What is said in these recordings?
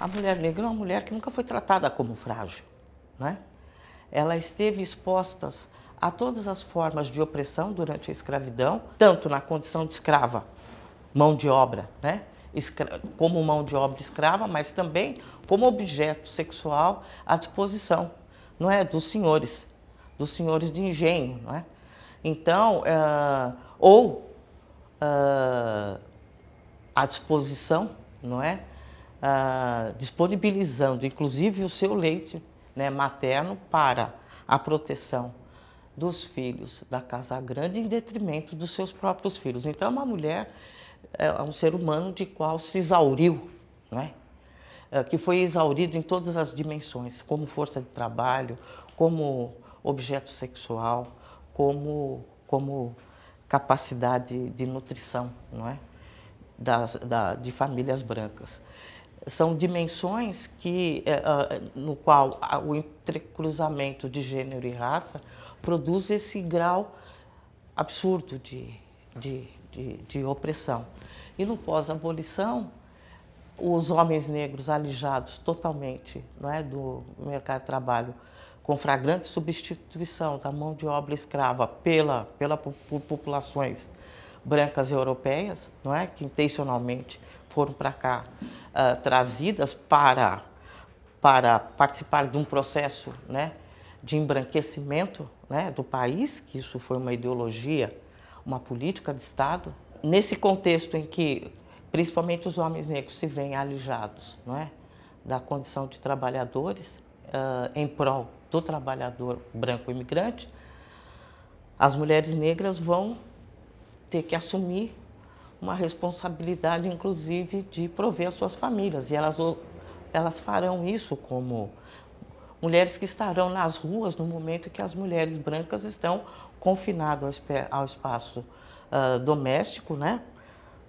A mulher negra é uma mulher que nunca foi tratada como frágil, né? Ela esteve exposta a todas as formas de opressão durante a escravidão, tanto na condição de escrava, mão de obra, né? como mão de obra escrava, mas também como objeto sexual à disposição, não é, dos senhores, dos senhores de engenho, não é? Então, uh, ou uh, à disposição, não é? Ah, disponibilizando, inclusive, o seu leite né, materno para a proteção dos filhos da Casa Grande em detrimento dos seus próprios filhos. Então, é uma mulher, é, é um ser humano de qual se exauriu, né? É, que foi exaurido em todas as dimensões, como força de trabalho, como objeto sexual, como, como capacidade de nutrição, não é? da, de famílias brancas são dimensões que, é, ah, no qual o entrecruzamento de gênero e raça produz esse grau absurdo de, de, de, de opressão. E no pós-abolição, os homens negros alijados totalmente não é, do mercado de trabalho, com fragrante substituição da mão de obra escrava pela, pela por populações brancas europeias, não é, que intencionalmente foram para cá uh, trazidas para, para participar de um processo né, de embranquecimento né, do país, que isso foi uma ideologia, uma política de Estado. Nesse contexto em que, principalmente, os homens negros se veem alijados não é, da condição de trabalhadores uh, em prol do trabalhador branco imigrante, as mulheres negras vão ter que assumir uma responsabilidade, inclusive, de prover as suas famílias. E elas, elas farão isso como mulheres que estarão nas ruas no momento que as mulheres brancas estão confinadas ao, espaço uh, doméstico, né?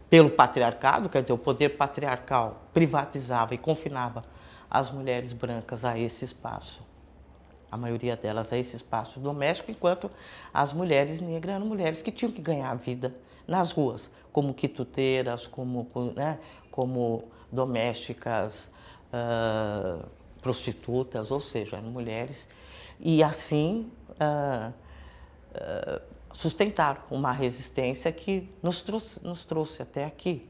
pelo patriarcado, quer dizer, o poder patriarcal privatizava e confinava as mulheres brancas a esse espaço a maioria delas, a é esse espaço doméstico, enquanto as mulheres negras eram mulheres que tinham que ganhar a vida nas ruas, como quituteiras, como, né, como domésticas, uh, prostitutas, ou seja, eram mulheres. E assim uh, uh, sustentaram uma resistência que nos trouxe, nos trouxe até aqui.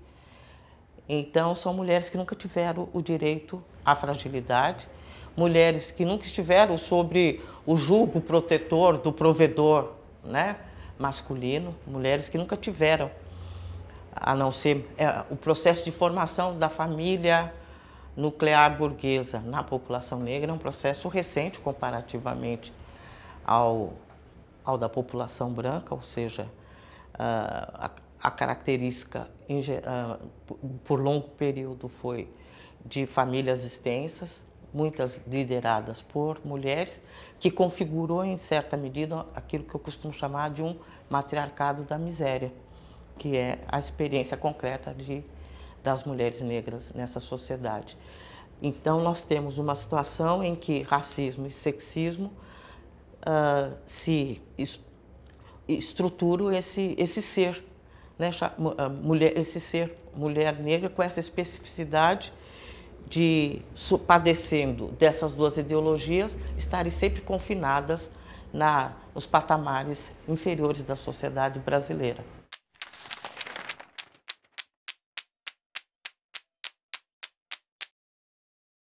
Então, são mulheres que nunca tiveram o direito à fragilidade mulheres que nunca estiveram sobre o julgo protetor do provedor né, masculino, mulheres que nunca tiveram, a não ser é, o processo de formação da família nuclear burguesa na população negra é um processo recente comparativamente ao, ao da população branca, ou seja, ah, a, a característica ah, por longo período foi de famílias extensas, muitas lideradas por mulheres, que configurou em certa medida aquilo que eu costumo chamar de um matriarcado da miséria, que é a experiência concreta de, das mulheres negras nessa sociedade. Então, nós temos uma situação em que racismo e sexismo uh, se estruturam esse, esse ser, né? Ah, mulher, esse ser mulher negra com essa especificidade de padecendo dessas duas ideologias, estarem sempre confinadas na, nos patamares inferiores da sociedade brasileira.